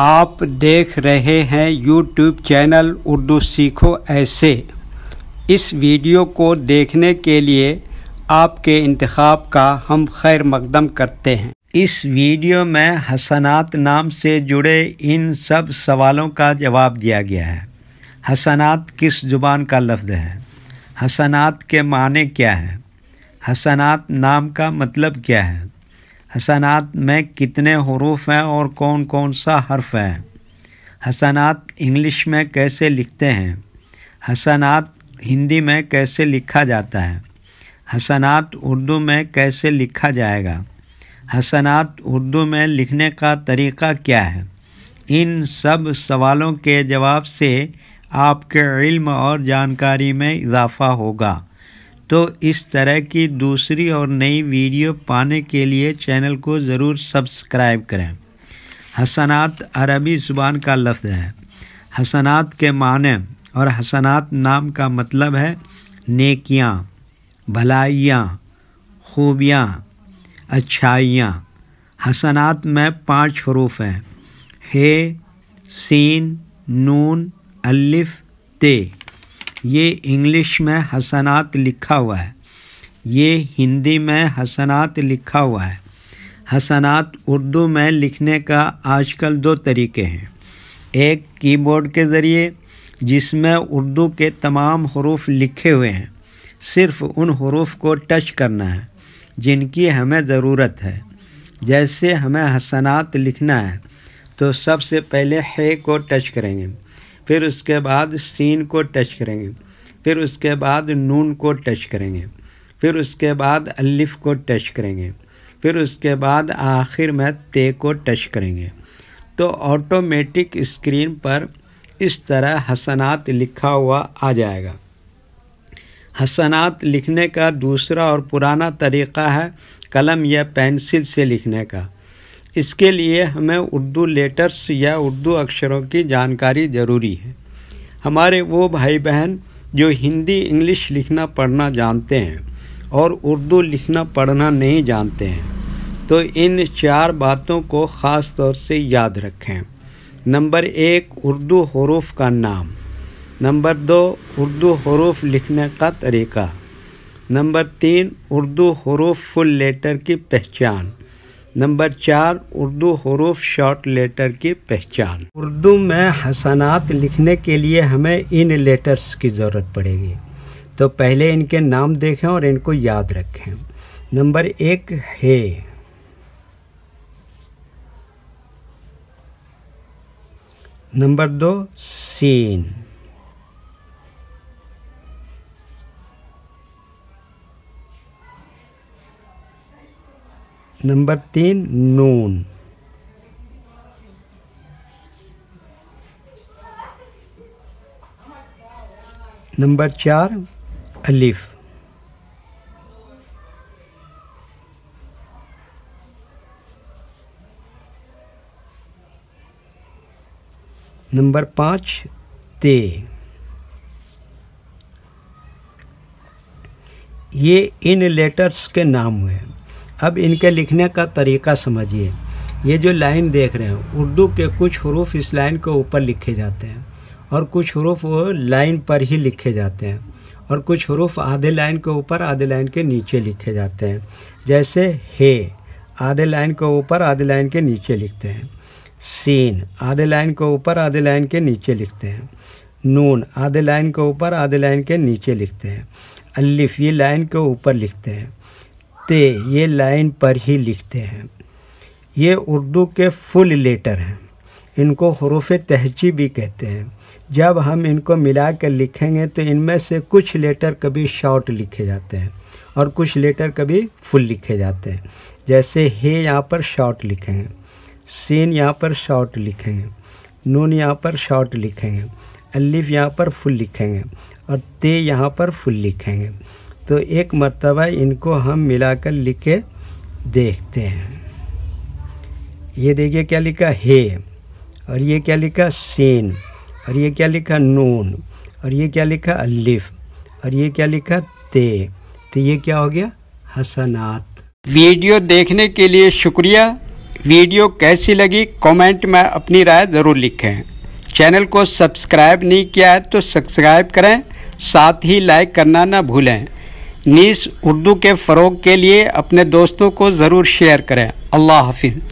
आप देख रहे हैं यूट्यूब चैनल उर्दू सीखो ऐसे इस वीडियो को देखने के लिए आपके इंतखब का हम खैर मकदम करते हैं इस वीडियो में हसनात नाम से जुड़े इन सब सवालों का जवाब दिया गया है हसनात किस ज़ुबान का लफ्ज़ है हसनात के माने क्या है हसनात नाम का मतलब क्या है हसनात में कितने हरूफ हैं और कौन कौन सा हर्फ है हसनात इंग्लिश में कैसे लिखते हैं हसनात हिंदी में कैसे लिखा जाता है हसनात उर्दू में कैसे लिखा जाएगा हसनात उर्दू में लिखने का तरीका क्या है इन सब सवालों के जवाब से आपके इल्म और जानकारी में इजाफ़ा होगा तो इस तरह की दूसरी और नई वीडियो पाने के लिए चैनल को ज़रूर सब्सक्राइब करें हसनात अरबी ज़ुबान का लफ्ज़ है हसनात के माने और हसनात नाम का मतलब है नेकियां, भलाइयां, खूबियां, अच्छाइयां हसनात में पांच हरूफ हैं हे सीन नून अलिफ ते ये इंग्लिश में हसनात लिखा हुआ है ये हिंदी में हसनात लिखा हुआ है हसनात उर्दू में लिखने का आजकल दो तरीके हैं एक कीबोर्ड के ज़रिए जिसमें उर्दू के तमाम हरूफ लिखे हुए हैं सिर्फ उन हरूफ को टच करना है जिनकी हमें ज़रूरत है जैसे हमें हसनात लिखना है तो सबसे पहले हे को टच करेंगे फिर उसके बाद सीन को टच करेंगे फिर उसके बाद नून को टच करेंगे फिर उसके बाद अलिफ को टच करेंगे फिर उसके बाद आखिर में ते को टच करेंगे तो ऑटोमेटिक स्क्रीन पर इस तरह हसनात लिखा हुआ आ जाएगा हसनात लिखने का दूसरा और पुराना तरीक़ा है कलम या पेंसिल से लिखने का इसके लिए हमें उर्दू लेटर्स या उर्दू अक्षरों की जानकारी ज़रूरी है हमारे वो भाई बहन जो हिंदी इंग्लिश लिखना पढ़ना जानते हैं और उर्दू लिखना पढ़ना नहीं जानते हैं तो इन चार बातों को ख़ास तौर से याद रखें नंबर एक उर्दू हरूफ का नाम नंबर दो उर्दू हरूफ लिखने का तरीका नंबर तीन उर्दू हरूफ फुल लेटर की पहचान नंबर चार उर्दू हरूफ शॉर्ट लेटर की पहचान उर्दू में हसनात लिखने के लिए हमें इन लेटर्स की ज़रूरत पड़ेगी तो पहले इनके नाम देखें और इनको याद रखें नंबर एक है नंबर दो सीन नंबर तीन नून नंबर चार अलिफ नंबर पाँच ते ये इन लेटर्स के नाम हुए अब इनके लिखने का तरीका समझिए ये जो लाइन देख रहे हैं उर्दू के कुछ हरूफ इस लाइन के ऊपर लिखे जाते हैं और कुछ हरूफ वो लाइन पर ही लिखे जाते हैं और कुछ हरूफ आधे लाइन के ऊपर आधे लाइन के नीचे लिखे जाते हैं जैसे हे आधे लाइन के ऊपर आधे लाइन के नीचे लिखते हैं सीन आधे लाइन के ऊपर आधे लाइन के नीचे लिखते हैं नून आधे लाइन के ऊपर आधे लाइन के नीचे लिखते हैं अलिफ ये लाइन के ऊपर लिखते हैं ते ये लाइन पर ही लिखते हैं ये उर्दू के फुल लेटर हैं इनको हरूफ तहजी भी कहते हैं जब हम इनको मिला कर लिखेंगे तो इनमें से कुछ लेटर कभी शॉर्ट लिखे जाते हैं और कुछ लेटर कभी फुल लिखे जाते हैं जैसे हे यहाँ पर शॉर्ट लिखेंगे सीन यहाँ पर शॉर्ट लिखेंगे नून यहाँ पर शॉर्ट लिखेंगे अलिफ यहाँ पर फुल लिखेंगे और ते यहाँ पर फुल लिखेंगे तो एक मरतबा इनको हम मिलाकर लिख के देखते हैं ये देखिए क्या लिखा हे और ये क्या लिखा सीन और ये क्या लिखा नून और ये क्या लिखा अलिफ और ये क्या लिखा ते तो ये क्या हो गया हसनात वीडियो देखने के लिए शुक्रिया वीडियो कैसी लगी कमेंट में अपनी राय ज़रूर लिखें चैनल को सब्सक्राइब नहीं किया है तो सब्सक्राइब करें साथ ही लाइक करना ना भूलें नीस उर्दू के फ़रोग के लिए अपने दोस्तों को ज़रूर शेयर करें अल्लाह हाफिज़